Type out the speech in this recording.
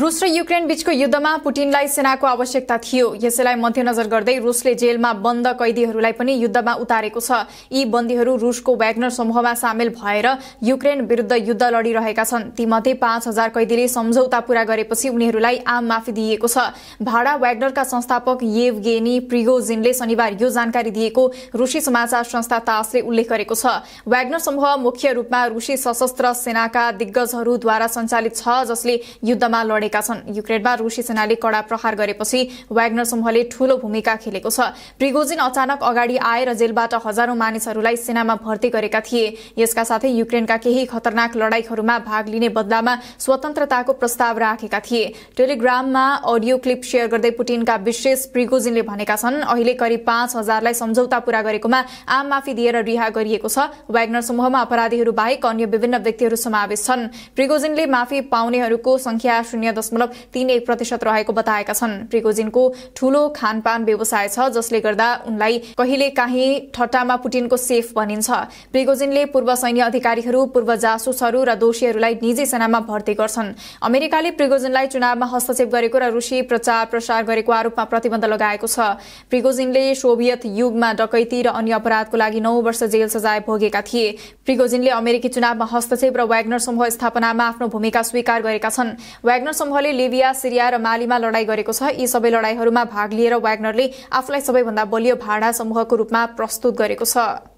रुस र युक्रेन बीचको युद्धमा पुटिनलाई सेनाको आवश्यकता थियो यसैलाई मध्यनजर गर्दै रुसले जेलमा बन्द कैदीहरूलाई पनि युद्धमा उतारेको छ यी बन्दीहरू रुसको व्याग्नर समूहमा सामेल भएर युक्रेन विरूद्ध युद्ध लडिरहेका छन् तीमध्ये पाँच हजार कैदीले सम्झौता पूरा गरेपछि उनीहरूलाई आम माफी दिइएको छ भाडा व्याग्नरका संस्थापक येवगेनी प्रिगोजिनले शनिबार यो जानकारी दिएको रुसी समाचार संस्था तासले उल्लेख गरेको छ व्याग्नर समूह मुख्य रूपमा रुसी सशस्त्र सेनाका दिग्गजहरूद्वारा सञ्चालित छ जसले युद्धमा लडे बढेका छन् युक्रेनमा रुसी सेनाले कड़ा प्रहार गरेपछि व्याग्नर समूहले ठूलो भूमिका खेलेको छ प्रिगोजिन अचानक अगाडि आएर जेलबाट हजारौं मानिसहरूलाई सेनामा भर्ती गरेका थिए यसका साथै युक्रेनका केही खतरनाक लडाईहरूमा भाग लिने बदलामा स्वतन्त्रताको प्रस्ताव राखेका थिए टेलिग्राममा अडियो क्लिप शेयर गर्दै पुटिनका विशेष प्रिगोजिनले भनेका छन् अहिले करिब पाँच हजारलाई सम्झौता पूरा गरेकोमा आम माफी दिएर रिहा गरिएको छ व्याग्नर समूहमा अपराधीहरू बाहेक अन्य विभिन्न व्यक्तिहरू समावेश छन् प्रिगोजिनले माफी पाउनेहरूको संख्या शून्य दशमलव तीन एक प्रतिशत रहेको बताएका छन् प्रिगोजिनको ठूलो खानपान व्यवसाय छ जसले गर्दा उनलाई कहिले काहीँ ठट्टामा पुटिनको सेफ भनिन्छ प्रिगोजिनले पूर्व सैन्य अधिकारीहरू पूर्व जासुसहरू र दोषीहरूलाई निजी सेनामा भर्ती गर्छन् अमेरिकाले प्रिगोजिनलाई चुनावमा हस्तक्षेप गरेको र रुसी प्रचार प्रसार गरेको आरोपमा प्रतिबन्ध लगाएको छ प्रिगोजिनले सोभियत युगमा डकैती र अन्य अपराधको लागि नौ वर्ष जेल सजाय भोगेका थिए प्रिगोजिनले अमेरिकी चुनावमा हस्तक्षेप र व्याग्नर समूह स्थापनामा आफ्नो भूमिका स्वीकार गरेका छन् व्याग्नर समूहले लिबिया सिरिया र मालीमा लडाई गरेको छ यी सबै लडाईँहरूमा भाग लिएर व्याग्नरले आफूलाई सबैभन्दा बलियो भाडा समूहको रूपमा प्रस्तुत गरेको छ